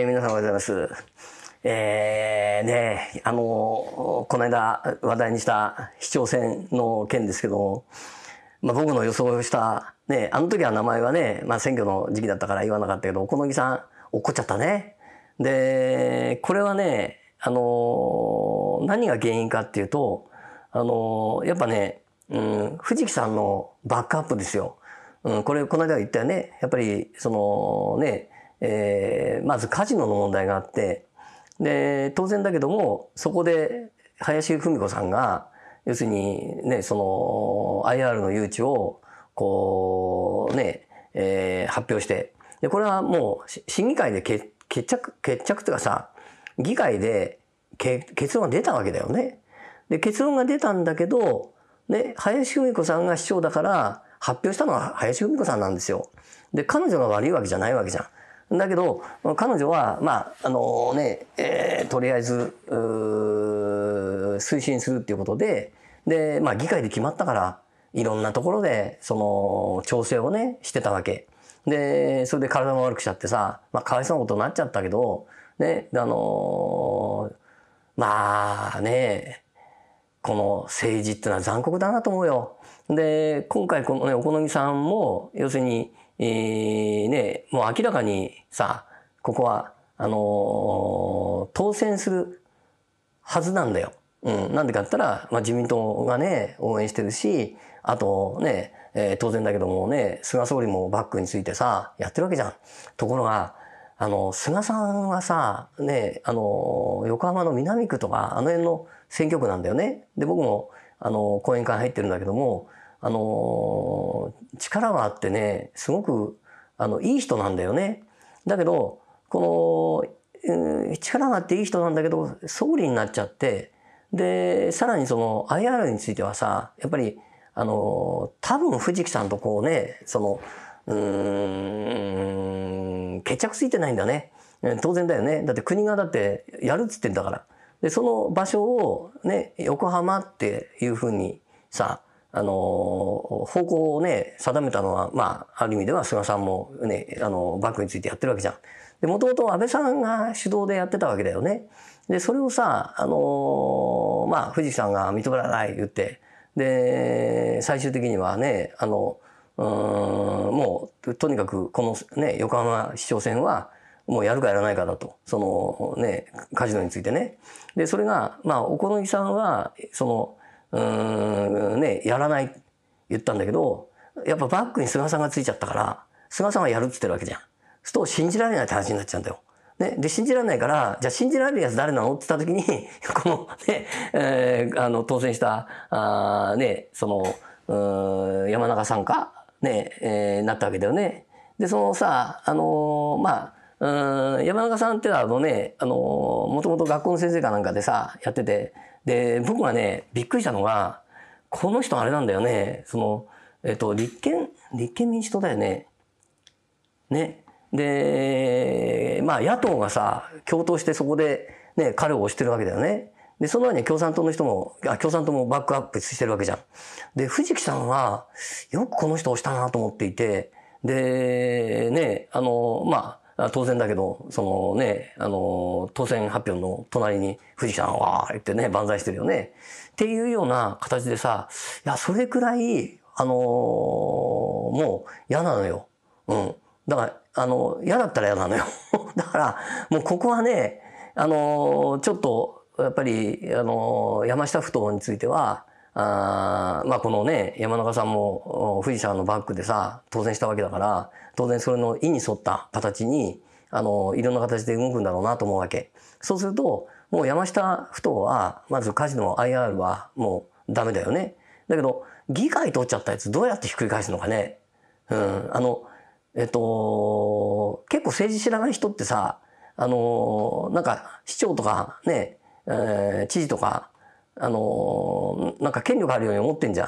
えー、皆さんおはようございます。えー、ねあの、この間話題にした市長選の件ですけども、まあ、僕の予想をした、ね、あの時は名前はね、まあ、選挙の時期だったから言わなかったけど、小野木さん怒っちゃったね。で、これはね、あの、何が原因かっていうと、あの、やっぱね、うん、藤木さんのバックアップですよ。うん、これ、この間は言ったよね。やっぱり、そのね、えー、まずカジノの問題があって、で、当然だけども、そこで林美子さんが、要するにね、その IR の誘致を、こう、ね、えー、発表して、で、これはもう審議会で決着、決着というかさ、議会で結論が出たわけだよね。で、結論が出たんだけど、ね、林美子さんが市長だから、発表したのは林美子さんなんですよ。で、彼女が悪いわけじゃないわけじゃん。だけど彼女はまああのね、えー、とりあえず推進するっていうことでで、まあ、議会で決まったからいろんなところでその調整をねしてたわけ。でそれで体も悪くしちゃってさ、まあ、かわいそうなことになっちゃったけど、ね、あのー、まあねこの政治ってのは残酷だなと思うよ。で今回このねお好みさんも要するにえー、ね、もう明らかにさ、ここは、あのー、当選するはずなんだよ。うん。なんでかって言ったら、まあ、自民党がね、応援してるし、あとね、えー、当然だけどもね、菅総理もバックについてさ、やってるわけじゃん。ところが、あの、菅さんはさ、ね、あの、横浜の南区とか、あの辺の選挙区なんだよね。で、僕も、あの、講演会入ってるんだけども、あの力があってねすごくあのいい人なんだよね。だけどこの、力があっていい人なんだけど総理になっちゃってでさらにその IR についてはさやっぱりあの多分藤木さんとこうねそのうん決着ついてないんだね。当然だよね。だって国がだってやるっつってんだから。で、その場所をね、横浜っていうふうにさ、あの、方向をね、定めたのは、まあ、ある意味では菅さんもね、あの、バックについてやってるわけじゃん。で、もともと安倍さんが主導でやってたわけだよね。で、それをさ、あの、まあ、富士山が認められない言って、で、最終的にはね、あの、うん、もう、とにかく、このね、横浜市長選は、もうやるかやらないかだと。そのね、カジノについてね。で、それが、まあ、お好木さんは、その、うんねやらない言ったんだけどやっぱバックに菅さんがついちゃったから菅さんがやるっつってるわけじゃん。そうすると信じられないって話になっちゃうんだよ。ね、で信じられないからじゃあ信じられるやつ誰なのって言った時に このね、えー、あの当選したあ、ね、その山中さんか、ねえー、なったわけだよね。でそのさあのー、まあうん山中さんってのはあのねあのもともと学校の先生かなんかでさやっててで、僕がね、びっくりしたのが、この人あれなんだよね。その、えっと、立憲、立憲民主党だよね。ね。で、まあ野党がさ、共闘してそこで、ね、彼を推してるわけだよね。で、その前に共産党の人も、あ、共産党もバックアップしてるわけじゃん。で、藤木さんは、よくこの人をしたなと思っていて、で、ね、あの、まあ、当然だけど、そのね、あの、当選発表の隣に富士山わーってね、万歳してるよね。っていうような形でさ、いや、それくらい、あのー、もう嫌なのよ。うん。だから、あの、嫌だったら嫌なのよ。だから、もうここはね、あのー、ちょっと、やっぱり、あのー、山下ふ頭については、あまあこのね、山中さんも富士山のバックでさ、当選したわけだから、当然それの意に沿った形に、あの、いろんな形で動くんだろうなと思うわけ。そうすると、もう山下ふ頭は、まずカジノ IR はもうダメだよね。だけど、議会取っちゃったやつどうやってひっくり返すのかね。うん、あの、えっと、結構政治知らない人ってさ、あの、なんか市長とかね、えー、知事とか、あのー、なんか権力あるように思ってんじゃ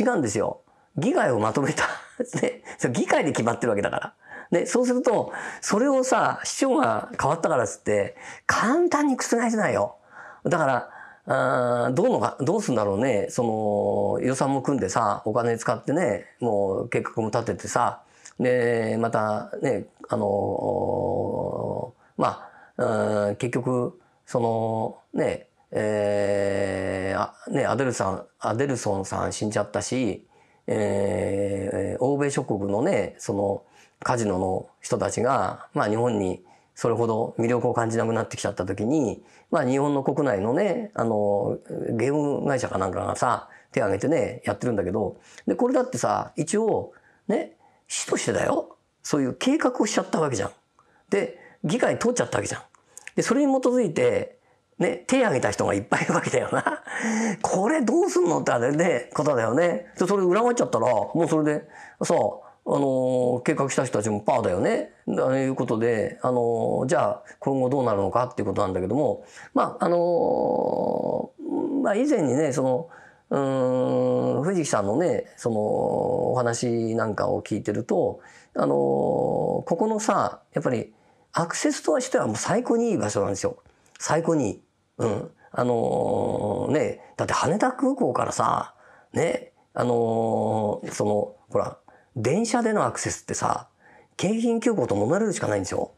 ん。違うんですよ。議会をまとめた。ね、議会で決まってるわけだから。で、そうすると、それをさ、市長が変わったからっつって、簡単に覆せないよ。だから、あどうのが、どうすんだろうね。その、予算も組んでさ、お金使ってね、もう計画も立ててさ、で、またね、あのー、まあ、結局、その、ね、えーね、アデルさんアデルソンさん死んじゃったし、えー、欧米諸国のねそのカジノの人たちが、まあ、日本にそれほど魅力を感じなくなってきちゃった時に、まあ、日本の国内のねあのゲーム会社かなんかがさ手挙げてねやってるんだけどでこれだってさ一応ね市としてだよそういう計画をしちゃったわけじゃん。で議会通っちゃったわけじゃん。でそれに基づいてね、手挙げた人がいっぱいいるわけだよな。これどうすんのってあれで、方だよね。で、それ裏返っちゃったら、もうそれで、さ、あの、計画した人たちもパーだよね。ということで、あの、じゃあ、今後どうなるのかっていうことなんだけども、まあ、あの、まあ、以前にね、その、うん藤木さんのねそのお話なんかを聞いてるとあのここのさやっぱりアクセスとしてはもう最高にいい場所なんですよ最高にいい。うん。あのー、ね、だって羽田空港からさ、ね、あのー、その、ほら、電車でのアクセスってさ、京浜急行とモノレールしかないんですよ。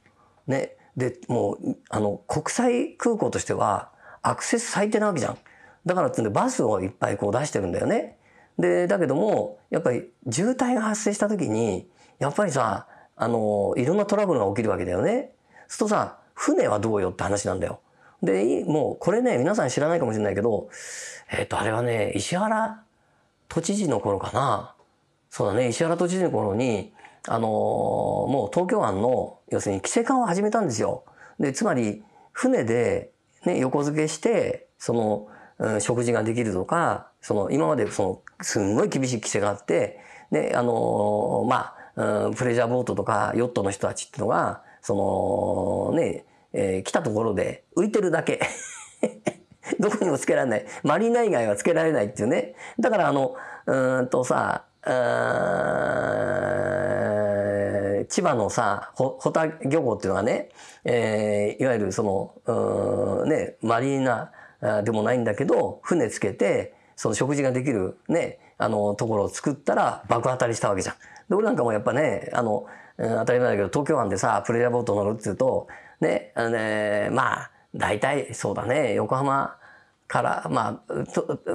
ね。で、もう、あの、国際空港としては、アクセス最低なわけじゃん。だからってんで、バスをいっぱいこう出してるんだよね。で、だけども、やっぱり渋滞が発生した時に、やっぱりさ、あの、いろんなトラブルが起きるわけだよね。するとさ、船はどうよって話なんだよ。で、もうこれね、皆さん知らないかもしれないけど、えっ、ー、と、あれはね、石原都知事の頃かな。そうだね、石原都知事の頃に、あのー、もう東京湾の、要するに規制緩を始めたんですよ。で、つまり、船で、ね、横付けして、その、うん、食事ができるとか、その、今までその、すんごい厳しい規制があって、で、あのー、まあ、うん、プレジャーボートとかヨットの人たちっていうのが、そのね、えー、来たところで浮いてるだけ。どこにもつけられない。マリーナ以外はつけられないっていうね。だからあの、うんとさ、千葉のさ、ホほた漁港っていうのはね、えー、いわゆるその、ね、マリーナでもないんだけど、船つけて、その食事ができるね、あの、ところを作ったら爆当たりしたわけじゃん。で、俺なんかもやっぱね、あの、当たり前だけど、東京湾でさ、プレジャーボート乗るって言うと、ね、あのー、まあ、大体そうだね、横浜から、まあ、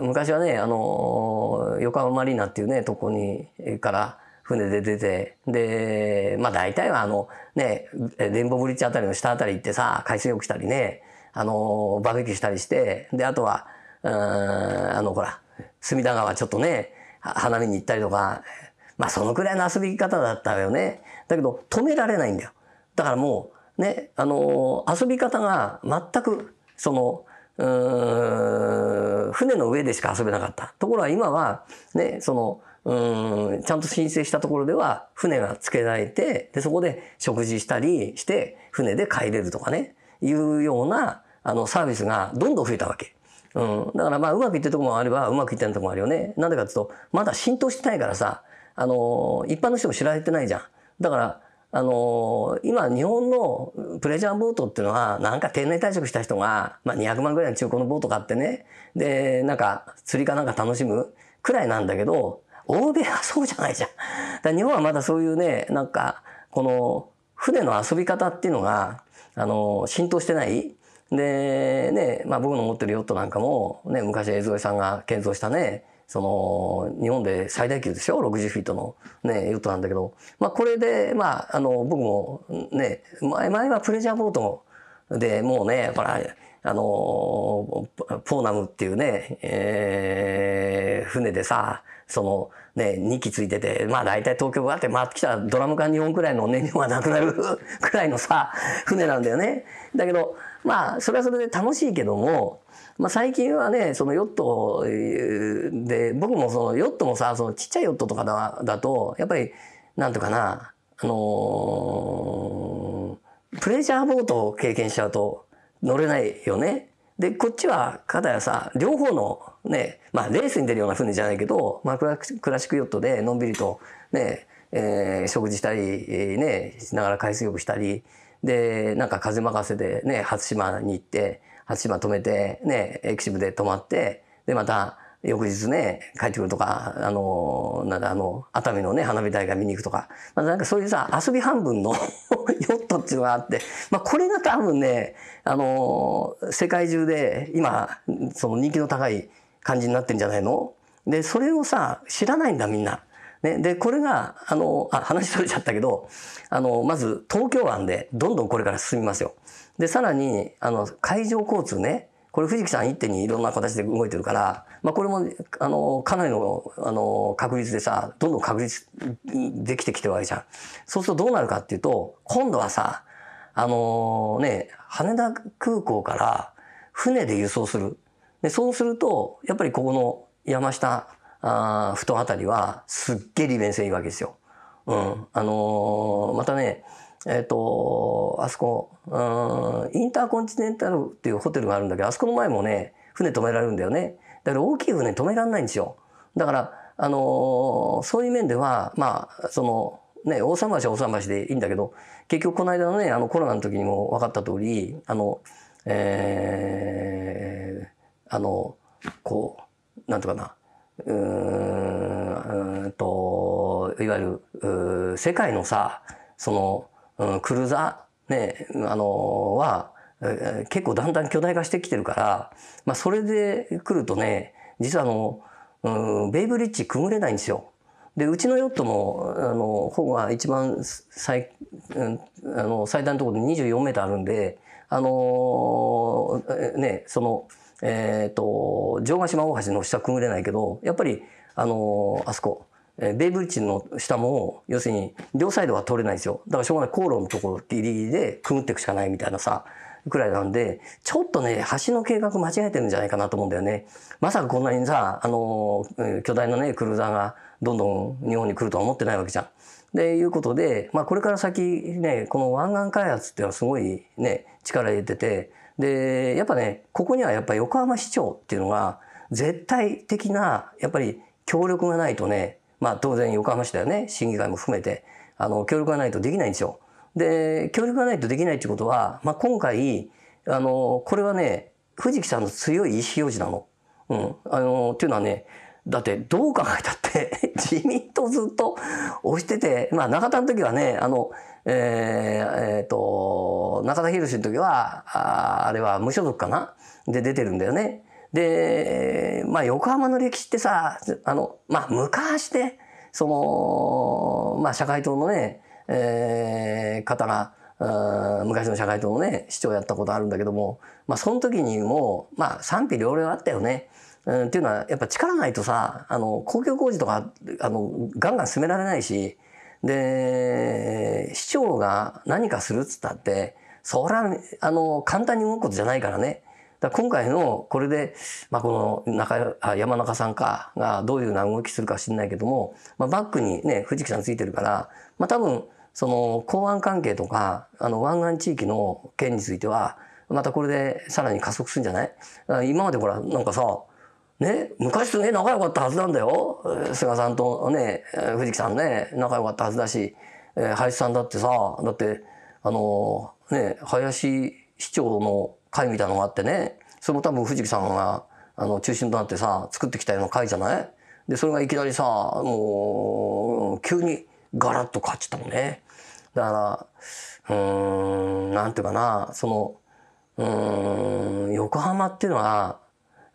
昔はね、あの横浜マリーナっていうね、とこに、から船で出て、で、まあ大体はあの、ね、レインボーブリッジあたりの下あたり行ってさ、海水浴したりね、あのバーベキューしたりして、で、あとは、うん、あの、ほら、隅田川ちょっとね、花見に行ったりとか、まあそのくらいの遊び方だったよね。だけど、止められないんだよ。だからもう、ね、あの遊び方が全くその船の上でしか遊べなかったところは今は、ね、そのうんちゃんと申請したところでは船が付けられてでそこで食事したりして船で帰れるとかねいうようなあのサービスがどんどん増えたわけ。うん、だからまあうまくいってるとこもあればうまくいってないとこもあるよね。なんでかっていうとまだ浸透してないからさあの一般の人も知られてないじゃん。だからあのー、今日本のプレジャーボートっていうのはなんか定年退職した人が、まあ、200万ぐらいの中古のボート買ってねでなんか釣りかなんか楽しむくらいなんだけど欧米はそうじゃないじゃん。だ日本はまだそういうねなんかこの船の遊び方っていうのが、あのー、浸透してない。でね、まあ、僕の持ってるヨットなんかも、ね、昔江添さんが建造したねその日本で最大級でしょ60フィートの、ね、ヨットなんだけど、まあ、これで、まあ、あの僕もね前前はプレジャーボートでもうねやっぱりあのポーナムっていうね、えー、船でさそのね、2機ついてて、まあ大体東京があって回ってきたらドラム缶2本くらいの燃料がなくなる くらいのさ、船なんだよね。だけど、まあそれはそれで楽しいけども、まあ、最近はねそのヨットで僕もそのヨットもさそのちっちゃいヨットとかだだとやっぱりなんとかなあのー、プレジャーボートを経験しちゃうと乗れないよね。でこっちは片やさ両方のねまあレースに出るような船じゃないけど、まあ、クラクラシックヨットでのんびりとね、えー、食事したり、えー、ねしながら海水浴したりでなんか風任せでね初島に行って初島止めて、ね、エキシブで泊まって、で、また、翌日ね、帰ってくるとか、あの、なんだ、あの、熱海のね、花火大会見に行くとか、まなんかそういうさ、遊び半分の ヨットっていうのがあって、まあ、これが多分ね、あの、世界中で今、その人気の高い感じになってんじゃないので、それをさ、知らないんだ、みんな。ね、で、これが、あの、あ、話とれちゃったけど、あの、まず東京湾でどんどんこれから進みますよ。で、さらに、あの、海上交通ね、これ藤木さん一手にいろんな形で動いてるから、まあこれも、あの、かなりの、あの、確率でさ、どんどん確率できてきてるわけじゃん。そうするとどうなるかっていうと、今度はさ、あのね、羽田空港から船で輸送する。で、そうすると、やっぱりここの山下あ布団あたりはすっげえ利便性いいわけですよ。うん。あのー、またね、えっ、ー、と、あそこ、うん、インターコンチネンタルっていうホテルがあるんだけど、あそこの前もね、船止められるんだよね。だから大きい船止められないんですよ。だから、あのー、そういう面では、まあ、その、ね、大桟橋は大桟橋でいいんだけど、結局この間のね、あのコロナの時にも分かった通り、あの、えー、あの、こう、なんとかな、うんと、いわゆる、世界のさ、その、うん、クルーザー、ね、あのは、結構だんだん巨大化してきてるから、まあ、それで来るとね、実はあの、うん、ベイブリッジくぐれないんですよ。でうちのヨットもあのほぼが一番最,、うん、あの最大のところで24メーターあるんであのー、ねそのえっ、ー、と、城ヶ島大橋の下くぐれないけど、やっぱり、あのー、あそこ、えー、ベイブリッジの下も、要するに、両サイドは通れないんですよ。だからしょうがない、航路のところギリギリでくぐっていくしかないみたいなさ、くらいなんで、ちょっとね、橋の計画間違えてるんじゃないかなと思うんだよね。まさかこんなにさ、あのー、巨大なね、クルーザーがどんどん日本に来るとは思ってないわけじゃん。で、いうことで、まあこれから先ね、この湾岸開発っていうのはすごいね、力入れてて、でやっぱねここにはやっぱり横浜市長っていうのが絶対的なやっぱり協力がないとねまあ当然横浜市だよね審議会も含めてあの協力がないとできないんですよ。で協力がないとできないってことは、まあ、今回あのこれはね藤木さんの強い意思表示なの。うん、あのっていうのはねだってどう考えたって 自民党ずっと押してて、まあ中田の時はね、あの、えー、えー、と、中田博の時は、ああれは無所属かなで出てるんだよね。で、まあ横浜の歴史ってさ、あの、まあ昔で、その、まあ社会党のね、えー、方が、昔の社会党のね市長やったことあるんだけども、まあ、その時にもう、まあ、賛否両論あったよね。うん、っていうのはやっぱ力ないとさあの公共工事とかあのガンガン進められないしで市長が何かするっつったってそりゃあの簡単に動くことじゃないからね。だ今回のこれで、まあ、この中山中さんかがどういうような動きするか知んないけども、まあ、バックにね藤木さんついてるから、まあ、多分その港湾関係とかあの湾岸地域の件についてはまたこれでさらに加速するんじゃない今までほらなんかさね、昔すげえ仲良かったはずなんだよ。菅さんとね、藤木さんね、仲良かったはずだし、えー、林さんだってさ、だって、あのー、ね、林市長の会みたいのがあってね、それも多分藤木さんが、あの、中心となってさ、作ってきたような会じゃないで、それがいきなりさ、もう、急にガラッと変わっちゃったのね。だから、うーん、なんていうかな、その、うん、横浜っていうのは、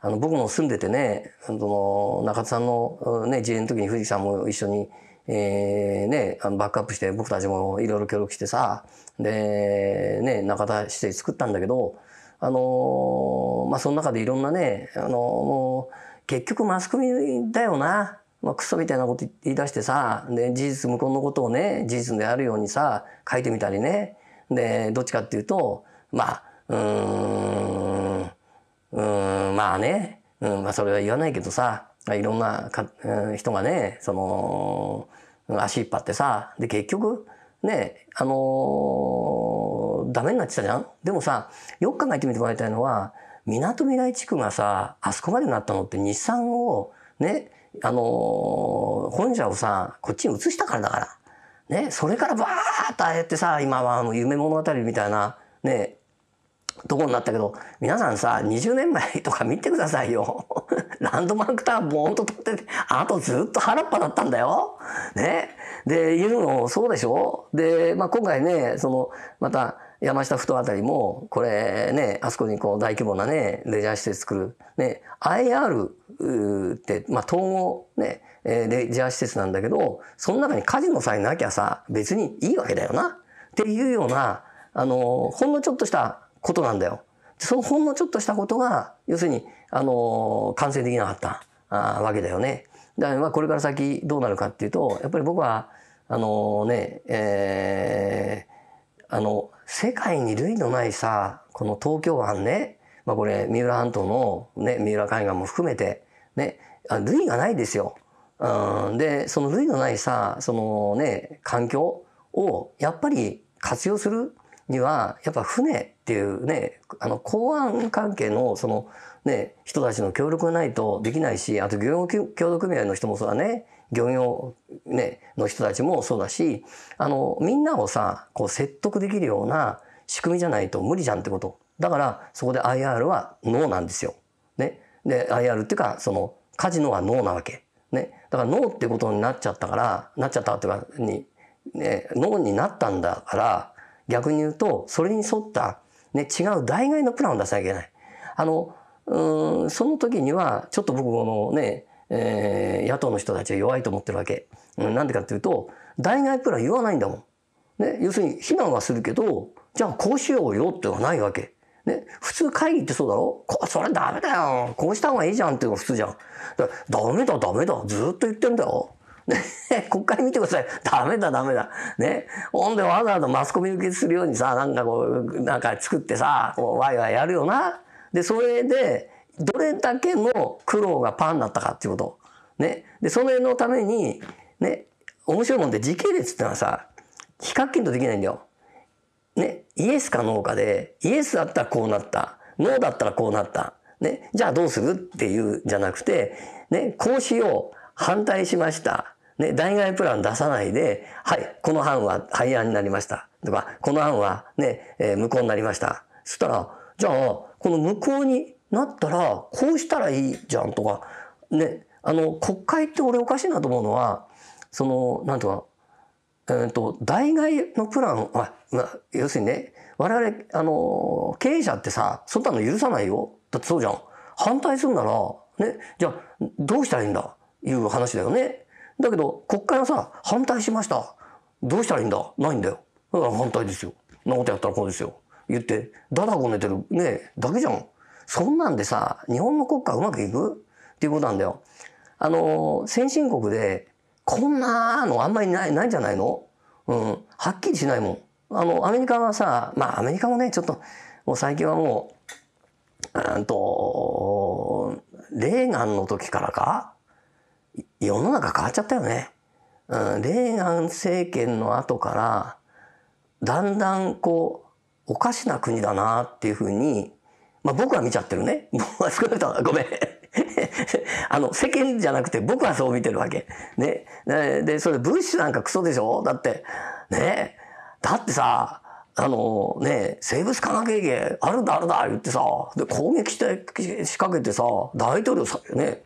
あの、僕も住んでてね、その、中田さんのね、自演の時に藤木さんも一緒に、えー、ね、あの、バックアップして、僕たちもいろいろ協力してさ、で、ね、中田市で作ったんだけど、あの、まあ、その中でいろんなね、あの、もう、結局マスコミだよな。まあ、クソみたいなこと言い出してさ、で、事実無根のことをね、事実であるようにさ、書いてみたりね。で、どっちかっていうと、まあ、うん、うん、まあね、うん、まあそれは言わないけどさ、いろんなか、うん、人がね、その、足引っ張ってさ、で結局、ね、あのー、ダメになってたじゃんでもさ、よく考えてみてもらいたいのは、港未来地区がさ、あそこまでなったのって日産を、ね、あのー、本社をさ、こっちに移したからだから。ね、それからバーッとああやってさ、今はあの夢物語みたいな、ね、とこになったけど、皆さんさ、20年前とか見てくださいよ。ランドマークターボーンと取ってて、あとずっと腹っぱだったんだよ。ね。で、いうの、そうでしょで、まあ、今回ね、その、また、山下ふ頭あたりも、これね、あそこにこう大規模なね、レジャー施設作る。ね、IR って、まあ、統合ね、レジャー施設なんだけど、その中にカジノさえなきゃさ、別にいいわけだよな。っていうような、あの、ほんのちょっとしたことなんだよ。そのほんのちょっとしたことが、要するに、あの、完成できなかったあわけだよね。だからこれから先どうなるかっていうと、やっぱり僕は、あのね、えー、あの、世界に類のないさ、この東京湾ね、まあこれ、三浦半島のね、三浦海岸も含めて、ね、あ類がないですよ。うん、で、その類のないさ、そのね、環境をやっぱり活用する。にはやっぱ船っていうねあの港湾関係のその、ね、人たちの協力がないとできないしあと漁業協同組合の人もそうだね漁業、ね、の人たちもそうだしあのみんなをさこう説得できるような仕組みじゃないと無理じゃんってことだからそこで IR はノーなんですよ。ね、で IR っていうかそのカジノはノーなわけ。ね、だからノーってことになっちゃったからなっちゃったっていうかに、ね、ノーになったんだから逆に言うと、それに沿った、ね、違う代替のプランを出さなきゃいけない。あの、うん、その時には、ちょっと僕このね、えー、野党の人たちは弱いと思ってるわけ。うん、なんでかっていうと、代替プラン言わないんだもん。ね、要するに、非難はするけど、じゃあこうしようよってのはないわけ。ね、普通会議ってそうだろこそれダメだよこうした方がいいじゃんっていうのが普通じゃん。だダメだダメだずっと言ってんだよ。ね、国会見てください。ダメだ、ダメだ。ね。ほんでわざわざマスコミ受けするようにさ、なんかこう、なんか作ってさ、こうワイワイやるよな。で、それで、どれだけの苦労がパンだったかっていうこと。ね。で、それのために、ね、面白いもんで時系列ってのはさ、比較金とできないんだよ。ね。イエスかノーかで、イエスだったらこうなった。ノーだったらこうなった。ね。じゃあどうするっていうじゃなくて、ね、こうしよう。反対しました。ね、代替プラン出さないで、はい、この班は廃案になりました。とか、この班はね、えー、無効になりました。そしたら、じゃあ、この無効になったら、こうしたらいいじゃんとか、ね、あの、国会って俺おかしいなと思うのは、その、なんとか、えーと、と代替のプランは、まあ、要するにね我々あの経営者ってさそんなの許さないよだってそうじゃん反対するなら、ね、じゃあどうしたらいいんだいう話だよね。だけど国会はさ反対しましたどうしたらいいんだないんだよだ反対ですよなことやったらこうですよ言ってだだこねてるねだけじゃんそんなんでさ日本の国家うまくいくっていうことなんだよ。あの先進国でこんなのあんまりないないんじゃないの、うん、はっきりしないもん。あのアメリカはさまあアメリカもねちょっともう最近はもううんとレーガンの時からか世の中変わっちゃったよね。うん、レーガン政権の後からだんだんこうおかしな国だなっていうふうに、まあ、僕は見ちゃってるね。僕 は少なくともごめん。あの世間じゃなくて僕はそう見てるわけ。ね、でそれブッシュなんかクソでしょだってねだってさあのね生物科学兵器あるだあるだ言ってさで攻撃して仕掛けてさ大統領さね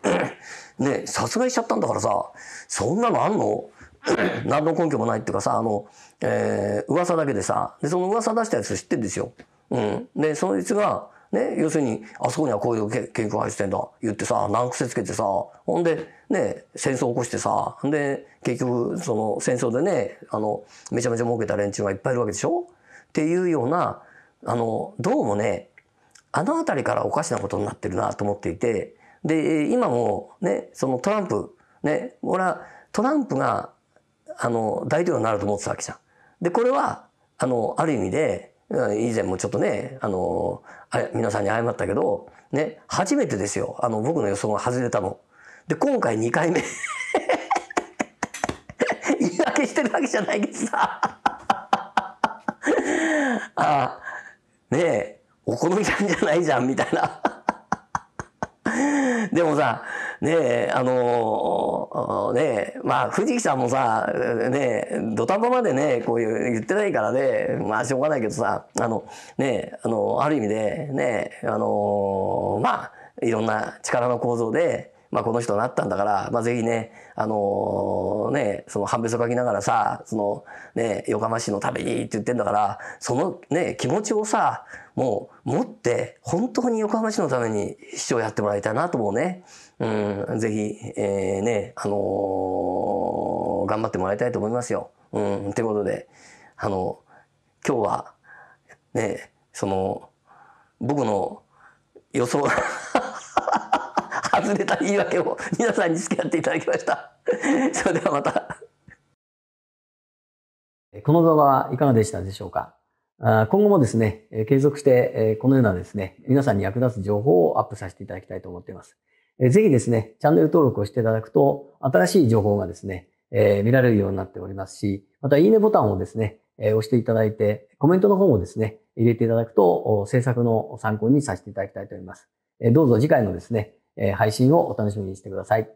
ね、殺害しちゃったんだからさ、そんなのあんの 何の根拠もないっていうかさ、あの、えー、噂だけでさ、で、その噂出したやつ知ってんですよ。うん。で、そいつが、ね、要するに、あそこにはこういう研究入ってんだ、言ってさ、難癖つけてさ、ほんで、ね、戦争起こしてさ、で、結局、その戦争でね、あの、めちゃめちゃ儲けた連中がいっぱいいるわけでしょっていうような、あの、どうもね、あの辺りからおかしなことになってるなと思っていて、で、今もね、そのトランプ、ね、俺はトランプが、あの、大統領になると思ってたわけじゃん。で、これは、あの、ある意味で、以前もちょっとね、あの、あ皆さんに謝ったけど、ね、初めてですよ。あの、僕の予想が外れたの。で、今回2回目 言い訳してるわけじゃないけどさ。あ、ねえ、お好みなんじゃないじゃん、みたいな。でもさ、ねえ、あのー、ねえ、まあ、藤木さんもさ、ねえ、土壇場までね、こういう言ってないからね、まあ、しょうがないけどさ、あの、ねえ、あの、ある意味で、ねえ、あのー、まあ、いろんな力の構造で、まあ、この人になったんだから、まあ、ぜひね、あのー、ね、その半べそ書きながらさ、そのね、横浜市のためにって言ってんだから、そのね、気持ちをさ、もう持って、本当に横浜市のために市長やってもらいたいなと思うね。うん、ぜひ、えー、ね、あのー、頑張ってもらいたいと思いますよ。うん、ということで、あの、今日は、ね、その、僕の予想外れた言い訳を皆さんに付き合っていただきました。それではまた。この動画はいかがでしたでしょうか今後もですね、継続してこのようなですね、皆さんに役立つ情報をアップさせていただきたいと思っています。ぜひですね、チャンネル登録をしていただくと、新しい情報がですね、え見られるようになっておりますし、またいいねボタンをですね、え押していただいて、コメントの方もですね、入れていただくと、制作の参考にさせていただきたいと思います。えどうぞ次回のですね、え配信をお楽しみにしてください。